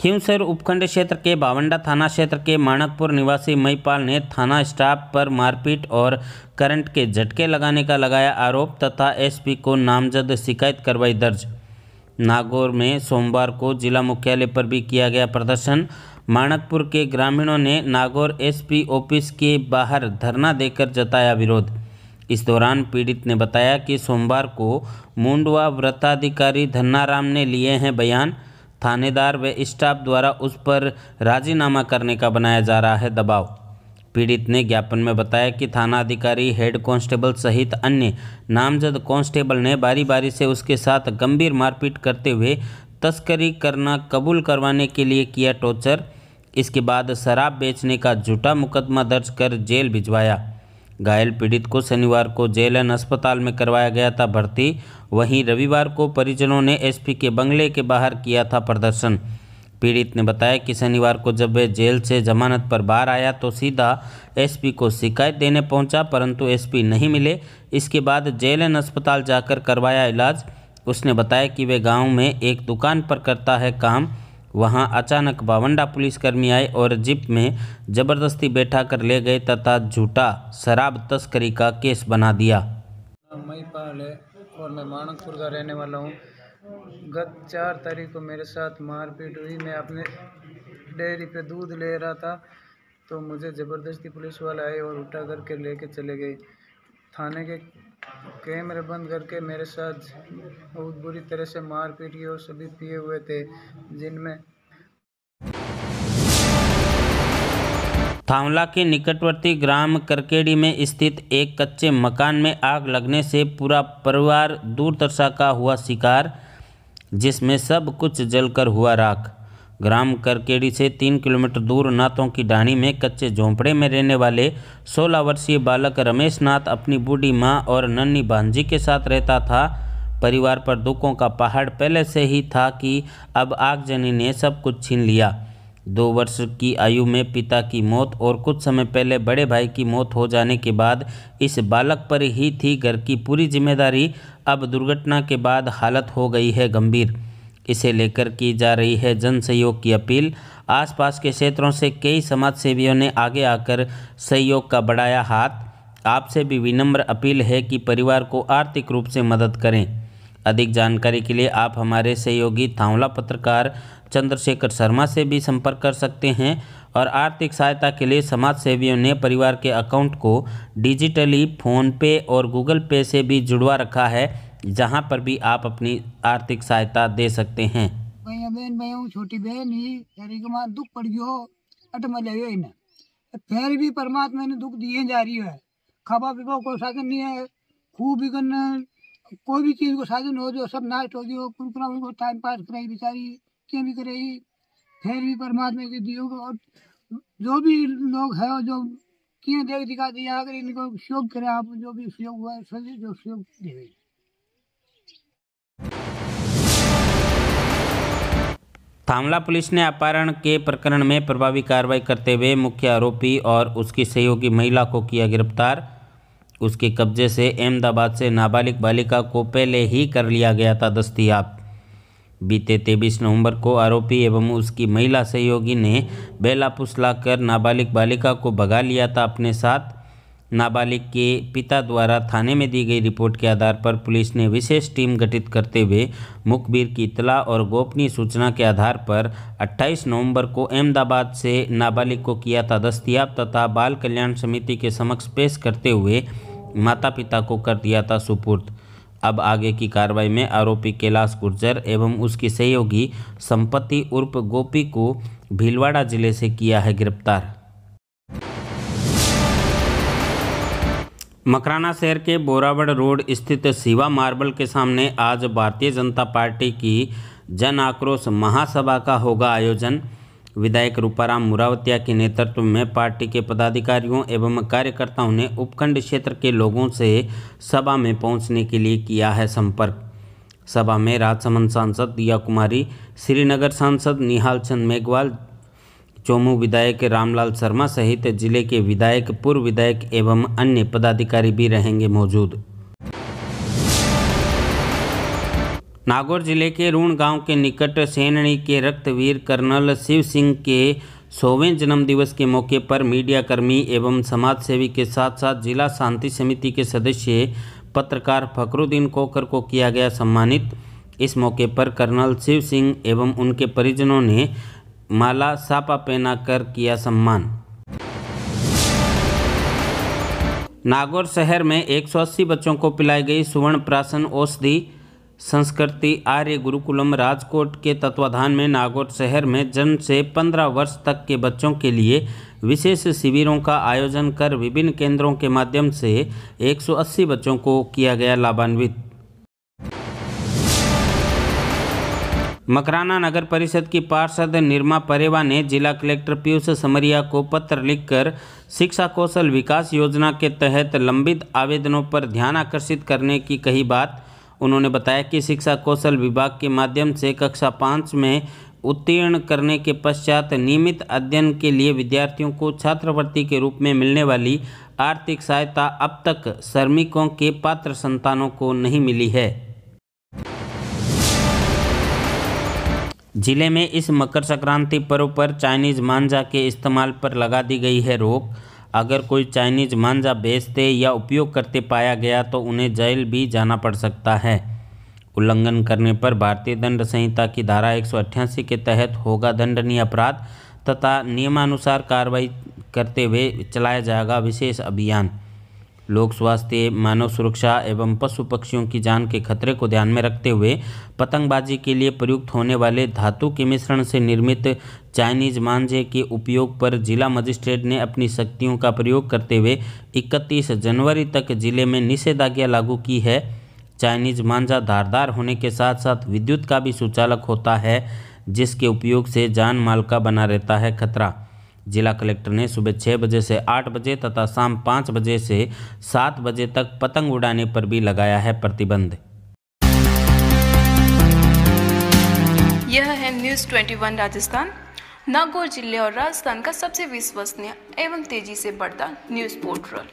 खिमसर उपखंड क्षेत्र के बावंडा थाना क्षेत्र के माणकपुर निवासी मईपाल ने थाना स्टाफ पर मारपीट और करंट के झटके लगाने का लगाया आरोप तथा एसपी को नामजद शिकायत करवाई दर्ज नागौर में सोमवार को जिला मुख्यालय पर भी किया गया प्रदर्शन माणकपुर के ग्रामीणों ने नागौर एसपी ऑफिस के बाहर धरना देकर जताया विरोध इस दौरान पीड़ित ने बताया कि सोमवार को मुंडवा व्रताधिकारी धन्नाराम ने लिए हैं बयान थानेदार व स्टाफ द्वारा उस पर राजीनामा करने का बनाया जा रहा है दबाव पीड़ित ने ज्ञापन में बताया कि थानाधिकारी हेड कांस्टेबल सहित अन्य नामजद कांस्टेबल ने बारी बारी से उसके साथ गंभीर मारपीट करते हुए तस्करी करना कबूल करवाने के लिए किया टॉर्चर इसके बाद शराब बेचने का झूठा मुकदमा दर्ज कर जेल भिजवाया घायल पीड़ित को शनिवार को जेएलएन अस्पताल में करवाया गया था भर्ती वहीं रविवार को परिजनों ने एसपी के बंगले के बाहर किया था प्रदर्शन पीड़ित ने बताया कि शनिवार को जब वह जेल से जमानत पर बाहर आया तो सीधा एसपी को शिकायत देने पहुंचा परंतु एसपी नहीं मिले इसके बाद जेएलएन अस्पताल जाकर करवाया इलाज उसने बताया कि वे गाँव में एक दुकान पर करता है काम वहां अचानक बावंडा पुलिसकर्मी आए और जिप में जबरदस्ती बैठा कर ले गए तथा झूठा शराब तस्करी का केस बना दिया मई पाल है और मैं मानकपुर का रहने वाला हूँ गत चार तारीख को मेरे साथ मारपीट हुई मैं अपने डेयरी पे दूध ले रहा था तो मुझे ज़बरदस्ती पुलिस वाले आए और उठा करके लेके चले गए थाने के कैमरे बंद करके मेरे साथ बहुत बुरी तरह से मारपीट की और सभी पिए हुए थे जिनमें थावला के निकटवर्ती ग्राम करकेड़ी में स्थित एक कच्चे मकान में आग लगने से पूरा परिवार दूरदर्शा का हुआ शिकार जिसमें सब कुछ जलकर हुआ राख ग्राम करकेड़ी से तीन किलोमीटर दूर नातों की डाणी में कच्चे झोंपड़े में रहने वाले 16 वर्षीय बालक रमेश नाथ अपनी बूढ़ी माँ और नन्नी भांजी के साथ रहता था परिवार पर दुखों का पहाड़ पहले से ही था कि अब आगजनी ने सब कुछ छीन लिया दो वर्ष की आयु में पिता की मौत और कुछ समय पहले बड़े भाई की मौत हो जाने के बाद इस बालक पर ही थी घर की पूरी जिम्मेदारी अब दुर्घटना के बाद हालत हो गई है गंभीर इसे लेकर की जा रही है जन सहयोग की अपील आसपास के क्षेत्रों से कई समाज सेवियों ने आगे आकर सहयोग का बढ़ाया हाथ आपसे भी विनम्र अपील है कि परिवार को आर्थिक रूप से मदद करें अधिक जानकारी के लिए आप हमारे सहयोगी थावला पत्रकार चंद्रशेखर शर्मा से भी संपर्क कर सकते हैं और आर्थिक सहायता के लिए समाज सेवियों ने परिवार के अकाउंट को डिजिटली फ़ोनपे और गूगल पे से भी जुड़वा रखा है जहाँ पर भी आप अपनी आर्थिक सहायता दे सकते हैं भैया बहन छोटी बहन ही शरीर माँ दुख पड़ गयो अट फिर भी परमात्मा ने दुख दिए जा रही है खावा पीवा को साधन नहीं है खूब भी कोई भी चीज़ को साधन हो जो सब नाश्ट हो गयो उनको टाइम पास कराई बेचारी क्या भी करेगी फिर भी परमात्मा के दियो और जो भी लोग है जो किए देख दिखा दिया अगर इनको सहयोग करें आप जो भी सहयोग हुआ है जो सहयोग देवे थामला पुलिस ने अपहरण के प्रकरण में प्रभावी कार्रवाई करते हुए मुख्य आरोपी और उसकी सहयोगी महिला को किया गिरफ्तार उसके कब्जे से अहमदाबाद से नाबालिग बालिका को पहले ही कर लिया गया था दस्तियाब बीते तेईस नवंबर को आरोपी एवं उसकी महिला सहयोगी ने बेला फुसला कर नाबालिग बालिका को भगा लिया था अपने साथ नाबालिग के पिता द्वारा थाने में दी गई रिपोर्ट के आधार पर पुलिस ने विशेष टीम गठित करते हुए मुखबिर की इतला और गोपनीय सूचना के आधार पर 28 नवंबर को अहमदाबाद से नाबालिग को किया था दस्तियाब तथा बाल कल्याण समिति के समक्ष पेश करते हुए माता पिता को कर दिया था सुपुर्द अब आगे की कार्रवाई में आरोपी कैलाश गुर्जर एवं उसकी सहयोगी संपत्ति उर्फ गोपी को भीलवाड़ा जिले से किया है गिरफ्तार मकराना शहर के बोरावड़ रोड स्थित शिवा मार्बल के सामने आज भारतीय जनता पार्टी की जन आक्रोश महासभा का होगा आयोजन विधायक रूपाराम मुरावतिया के नेतृत्व में पार्टी के पदाधिकारियों एवं कार्यकर्ताओं ने उपखंड क्षेत्र के लोगों से सभा में पहुंचने के लिए किया है संपर्क सभा में राजसमंद सांसद दिया कुमारी श्रीनगर सांसद निहाल चंद मेघवाल चोमू विधायक रामलाल शर्मा सहित जिले के विधायक पूर्व विधायक एवं अन्य पदाधिकारी भी रहेंगे मौजूद नागौर जिले के रूण गांव के निकट सेनणी के रक्तवीर कर्नल शिव सिंह के सौवें जन्मदिवस के मौके पर मीडियाकर्मी एवं समाजसेवी के साथ साथ जिला शांति समिति के सदस्य पत्रकार फखरुद्दीन कोकर को किया गया सम्मानित इस मौके पर कर्नल शिव सिंह एवं उनके परिजनों ने माला सापा कर किया सम्मान नागौर शहर में 180 बच्चों को पिलाई गई सुवर्ण प्राशन औषधि संस्कृति आर्य गुरुकुलम राजकोट के तत्वाधान में नागौर शहर में जन्म से 15 वर्ष तक के बच्चों के लिए विशेष शिविरों का आयोजन कर विभिन्न केंद्रों के माध्यम से 180 बच्चों को किया गया लाभान्वित मकराना नगर परिषद की पार्षद निर्मा परेवा ने जिला कलेक्टर पीयूष समरिया को पत्र लिखकर शिक्षा कौशल विकास योजना के तहत लंबित आवेदनों पर ध्यान आकर्षित करने की कही बात उन्होंने बताया कि शिक्षा कौशल विभाग के माध्यम से कक्षा पाँच में उत्तीर्ण करने के पश्चात नियमित अध्ययन के लिए विद्यार्थियों को छात्रवृत्ति के रूप में मिलने वाली आर्थिक सहायता अब तक श्रमिकों के पात्र संतानों को नहीं मिली है जिले में इस मकर संक्रांति पर्व पर चाइनीज़ मांझा के इस्तेमाल पर लगा दी गई है रोक अगर कोई चाइनीज़ मांझा बेचते या उपयोग करते पाया गया तो उन्हें जेल भी जाना पड़ सकता है उल्लंघन करने पर भारतीय दंड संहिता की धारा एक के तहत होगा दंडनीय अपराध तथा नियमानुसार कार्रवाई करते हुए चलाया जाएगा विशेष अभियान लोक स्वास्थ्य मानव सुरक्षा एवं पशु पक्षियों की जान के खतरे को ध्यान में रखते हुए पतंगबाजी के लिए प्रयुक्त होने वाले धातु के मिश्रण से निर्मित चाइनीज मांझे के उपयोग पर जिला मजिस्ट्रेट ने अपनी शक्तियों का प्रयोग करते हुए 31 जनवरी तक जिले में निषेधाज्ञा लागू की है चाइनीज मांझा धारदार होने के साथ साथ विद्युत का भी सुचालक होता है जिसके उपयोग से जान माल का बना रहता है खतरा जिला कलेक्टर ने सुबह छः बजे से आठ बजे तथा शाम पाँच बजे से सात बजे तक पतंग उड़ाने पर भी लगाया है प्रतिबंध यह है न्यूज़ 21 राजस्थान नागौर जिले और राजस्थान का सबसे विश्वसनीय एवं तेजी से बढ़ता न्यूज़ पोर्टल